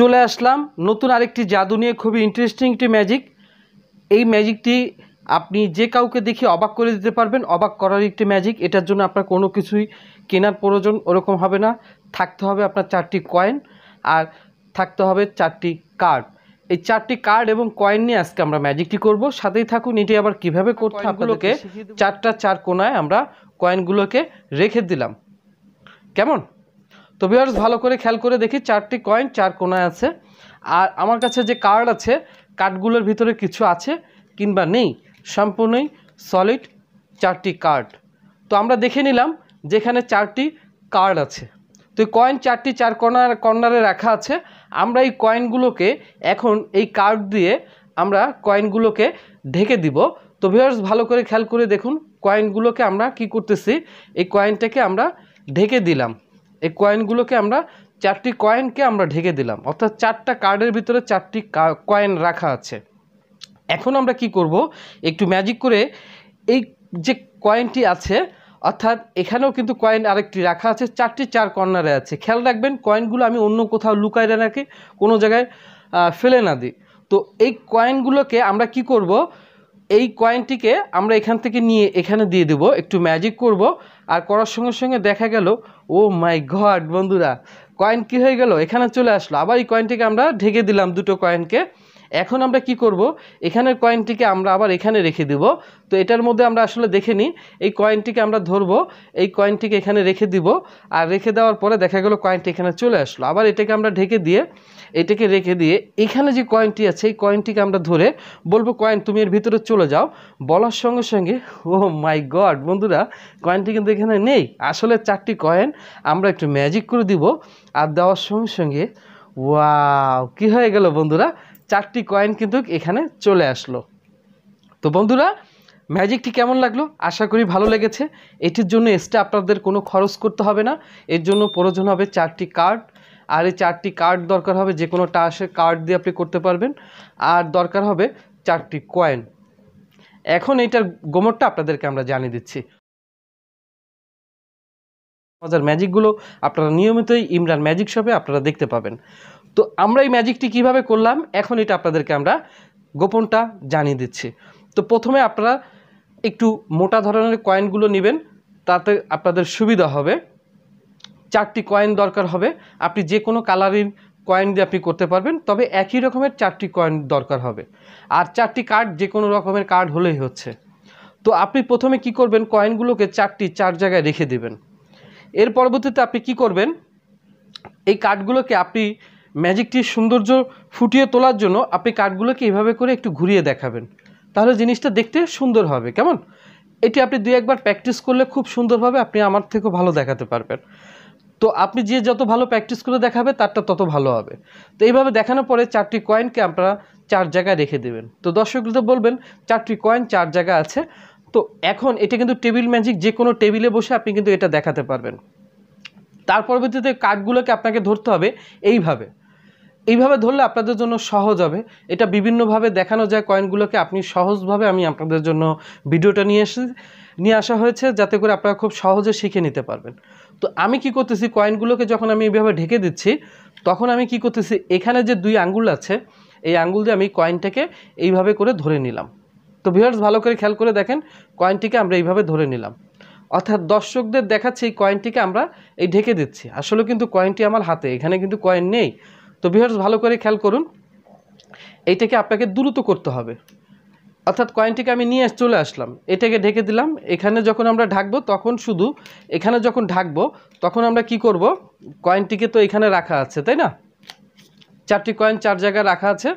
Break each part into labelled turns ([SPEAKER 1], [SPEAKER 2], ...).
[SPEAKER 1] চলে আসলাম নতুন আরেকটি জাদু নিয়ে খুবই ইন্টারেস্টিং একটি ম্যাজিক এই ম্যাজিকটি আপনি যে কাউকে দেখি অবাক করে দিতে পারবেন অবাক করার একটি ম্যাজিক এটার জন্য আপনার কোনো কিছুই কেনার প্রয়োজন ওরকম হবে না থাকতে হবে আপনার চারটি কয়েন আর থাকতে হবে চারটি কার্ড এই চারটি কার্ড এবং কয়েন নিয়ে আজকে আমরা ম্যাজিকটি করব সাথেই থাকুন এটি আবার কিভাবে করতে আপনাদেরকে চারটা চার কোনায় আমরা কয়েনগুলোকে রেখে দিলাম কেমন তো ভিওয়ার্স ভালো করে খেয়াল করে দেখি চারটি কয়েন চার কোনায় আছে আর আমার কাছে যে কার্ড আছে কার্ডগুলোর ভিতরে কিছু আছে কিংবা নেই সম্পূর্ণই সলিড চারটি কার্ড তো আমরা দেখে নিলাম যেখানে চারটি কার্ড আছে তো কয়েন চারটি চার কর্নার কর্নারে রাখা আছে আমরা এই কয়েনগুলোকে এখন এই কার্ড দিয়ে আমরা কয়েনগুলোকে ঢেকে দিব তো ভিওয়ার্স ভালো করে খেয়াল করে দেখুন কয়েনগুলোকে আমরা কি করতেছি এই কয়েনটাকে আমরা ঢেকে দিলাম এই কয়েনগুলোকে আমরা চারটি কয়েনকে আমরা ঢেকে দিলাম অর্থাৎ চারটা কার্ডের ভিতরে চারটি কয়েন রাখা আছে এখন আমরা কি করব একটু ম্যাজিক করে এই যে কয়েনটি আছে অর্থাৎ এখানেও কিন্তু কয়েন আরেকটি রাখা আছে চারটি চার কর্নারে আছে খেয়াল রাখবেন কয়েনগুলো আমি অন্য কোথাও লুকাই রাখি কোনো জায়গায় ফেলে না দিই তো এই কয়েনগুলোকে আমরা কি করব এই কয়েনটিকে আমরা এখান থেকে নিয়ে এখানে দিয়ে দেব একটু ম্যাজিক করব আর করার সঙ্গে সঙ্গে দেখা গেল ও মাই ঘট বন্ধুরা কয়েন কী হয়ে গেল এখানে চলে আসলো আবার এই কয়েনটিকে আমরা ঢেকে দিলাম দুটো কয়েনকে এখন আমরা কি করব এখানের কয়েনটিকে আমরা আবার এখানে রেখে দিব তো এটার মধ্যে আমরা আসলে দেখে নিই এই কয়েনটিকে আমরা ধরবো এই কয়েনটিকে এখানে রেখে দিব আর রেখে দেওয়ার পরে দেখা গেল কয়েনটি এখানে চলে আসলো আবার এটাকে আমরা ঢেকে দিয়ে এটাকে রেখে দিয়ে এখানে যে কয়েনটি আছে এই কয়েনটিকে আমরা ধরে বলবো কয়েন তুমি এর ভিতরে চলে যাও বলার সঙ্গে সঙ্গে ও মাই গড বন্ধুরা কয়েনটি কিন্তু এখানে নেই আসলে চারটি কয়েন আমরা একটু ম্যাজিক করে দিব আর দেওয়ার সঙ্গে সঙ্গে ওয়া কি হয়ে গেল বন্ধুরা চারটি কয়েন কিন্তু এখানে চলে আসলো তো বন্ধুরা ম্যাজিকটি কেমন লাগলো আশা করি ভালো লেগেছে এটির জন্য এক্সট্রা আপনাদের কোনো খরচ করতে হবে না এর জন্য প্রয়োজন হবে চারটি কার্ড আর এই চারটি কার্ড দরকার হবে যে কোনো টাসে কার্ড দিয়ে আপনি করতে পারবেন আর দরকার হবে চারটি কয়েন এখন এইটার গোমরটা আপনাদেরকে আমরা জানিয়ে দিচ্ছি মজার ম্যাজিকগুলো আপনারা নিয়মিতই ইমরান ম্যাজিক শপে আপনারা দেখতে পাবেন তো আমরা এই ম্যাজিকটি কিভাবে করলাম এখন এটা আপনাদেরকে আমরা গোপনটা জানিয়ে দিচ্ছি তো প্রথমে আপনারা একটু মোটা ধরনের কয়েনগুলো নেবেন তাতে আপনাদের সুবিধা হবে চারটি কয়েন দরকার হবে আপনি যে কোনো কালারের কয়েন দিয়ে আপনি করতে পারবেন তবে একই রকমের চারটি কয়েন দরকার হবে আর চারটি কার্ড যে কোনো রকমের কার্ড হলেই হচ্ছে তো আপনি প্রথমে কি করবেন কয়েনগুলোকে চারটি চার জায়গায় রেখে দেবেন এর পরবর্তীতে আপনি কি করবেন এই কার্ডগুলোকে আপনি ম্যাজিকটির সৌন্দর্য ফুটিয়ে তোলার জন্য আপনি কাঠগুলোকে এভাবে করে একটু ঘুরিয়ে দেখাবেন তাহলে জিনিসটা দেখতে সুন্দর হবে কেমন এটি আপনি দুই একবার প্র্যাকটিস করলে খুব সুন্দরভাবে আপনি আমার থেকেও ভালো দেখাতে পারবেন তো আপনি যে যত ভালো প্র্যাকটিস করে দেখাবে তারটা তত ভালো হবে তো এইভাবে দেখানোর পরে চারটি কয়েনকে আপনারা চার জায়গায় রেখে দেবেন তো দর্শকদের বলবেন চারটি কয়েন চার জায়গা আছে তো এখন এটা কিন্তু টেবিল ম্যাজিক যে কোনো টেবিলে বসে আপনি কিন্তু এটা দেখাতে পারবেন তার পরবর্তীতে কার্ডগুলোকে আপনাকে ধরতে হবে এইভাবে এইভাবে ধরলে আপনাদের জন্য সহজ হবে এটা বিভিন্নভাবে দেখানো যায় কয়েনগুলোকে আপনি সহজভাবে আমি আপনাদের জন্য ভিডিওটা নিয়ে এসে নিয়ে আসা হয়েছে যাতে করে আপনারা খুব সহজে শিখে নিতে পারবেন তো আমি কি করতেছি কয়েনগুলোকে যখন আমি এইভাবে ঢেকে দিচ্ছি তখন আমি কি করতেছি এখানে যে দুই আঙ্গুল আছে এই আঙ্গুল দিয়ে আমি কয়েনটাকে এইভাবে করে ধরে নিলাম তো ভিউয়ার্স ভালো করে খেয়াল করে দেখেন কয়েনটিকে আমরা এইভাবে ধরে নিলাম অর্থাৎ দর্শকদের দেখাচ্ছি এই কয়েনটিকে আমরা এই ঢেকে দিচ্ছি আসলে কিন্তু কয়েনটি আমার হাতে এখানে কিন্তু কয়েন নেই তো বিহার্স ভালো করে খেয়াল করুন এইটাকে আপনাকে দ্রুত করতে হবে অর্থাৎ কয়েনটিকে আমি নিয়ে চলে আসলাম এটাকে ঢেকে দিলাম এখানে যখন আমরা ঢাকবো তখন শুধু এখানে যখন ঢাকবো তখন আমরা কি করব কয়েনটিকে তো এখানে রাখা আছে তাই না চারটি কয়েন চার জায়গায় রাখা আছে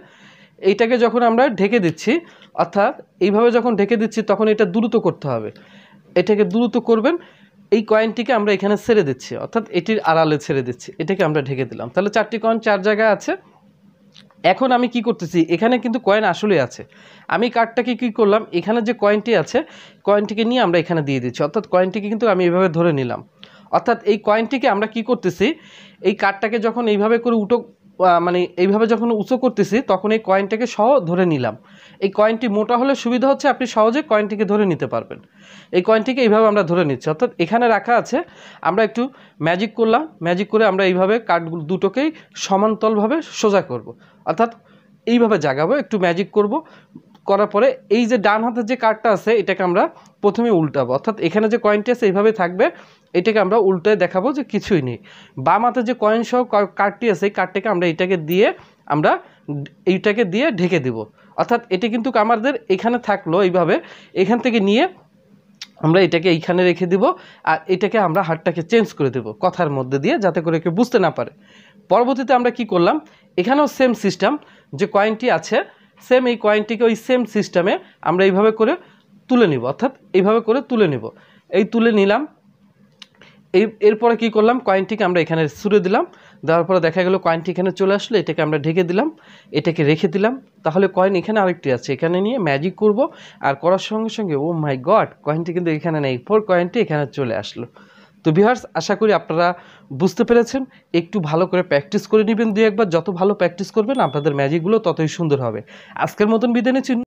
[SPEAKER 1] এইটাকে যখন আমরা ঢেকে দিচ্ছি অর্থাৎ এইভাবে যখন ঢেকে দিচ্ছি তখন এটা দ্রুত করতে হবে এটাকে দ্রুত করবেন এই কয়েনটিকে আমরা এখানে ছেড়ে দিচ্ছি অর্থাৎ এটির আড়ালে ছেড়ে দিচ্ছি এটাকে আমরা ঢেকে দিলাম তাহলে চারটি কয়েন চার জায়গায় আছে এখন আমি কি করতেছি এখানে কিন্তু কয়েন আসলে আছে আমি কার্ডটাকে কি করলাম এখানে যে কয়েনটি আছে কয়েনটিকে নিয়ে আমরা এখানে দিয়ে দিচ্ছি অর্থাৎ কয়েনটিকে কিন্তু আমি এভাবে ধরে নিলাম অর্থাৎ এই কয়েনটিকে আমরা কি করতেছি এই কার্ডটাকে যখন এইভাবে করে উটো মানে এইভাবে যখন উঁচু করতেছি তখন এই কয়েনটাকে সহ ধরে নিলাম এই কয়েনটি মোটা হলে সুবিধা হচ্ছে আপনি সহজে কয়েনটিকে ধরে নিতে পারবেন এই কয়েনটিকে এইভাবে আমরা ধরে নিচ্ছি অর্থাৎ এখানে রাখা আছে আমরা একটু ম্যাজিক করলাম ম্যাজিক করে আমরা এইভাবে কাঠ দুটোকেই সমান্তলভাবে সোজা করব। অর্থাৎ এইভাবে জাগাবো একটু ম্যাজিক করব করার পরে এই যে ডান হাতের যে কার্ডটা আছে এটাকে আমরা প্রথমে উল্টাবো অর্থাৎ এখানে যে কয়েনটি আছে এইভাবে থাকবে এটাকে আমরা উল্টে দেখাবো যে কিছুই নেই বাম হাতে যে কয়েন সহ কার্ডটি আছে এই কার্ডটাকে আমরা এটাকে দিয়ে আমরা এইটাকে দিয়ে ঢেকে দেবো অর্থাৎ এটি কিন্তু আমাদের এখানে থাকলো এইভাবে এখান থেকে নিয়ে আমরা এটাকে এইখানে রেখে দিব আর এটাকে আমরা হাটটাকে চেঞ্জ করে দেব কথার মধ্যে দিয়ে যাতে করে কেউ বুঝতে না পারে পরবর্তীতে আমরা কি করলাম এখানেও সেম সিস্টেম যে কয়েনটি আছে সেম এই কয়েনটিকে ওই সেম সিস্টেমে আমরা এইভাবে করে তুলে নিব অর্থাৎ এইভাবে করে তুলে নিব এই তুলে নিলাম এই এরপরে কি করলাম কয়েনটিকে আমরা এখানে ছুড়ে দিলাম দেওয়ার পরে দেখা গেল কয়েনটি এখানে চলে আসলো এটাকে আমরা ঢেকে দিলাম এটাকে রেখে দিলাম তাহলে কয়েন এখানে আরেকটি আছে এখানে নিয়ে ম্যাজিক করব আর করার সঙ্গে সঙ্গে ও মাই গড কয়েনটি কিন্তু এখানে নেই ফোর কয়েনটি এখানে চলে আসলো তো বিহার্স আশা করি আপনারা বুঝতে পেরেছেন একটু ভালো করে প্র্যাকটিস করে নেবেন দু একবার যত ভালো প্র্যাকটিস করবেন আপনাদের ম্যাজিকগুলো ততই সুন্দর হবে আজকের মতন বিদায় নিচ্ছি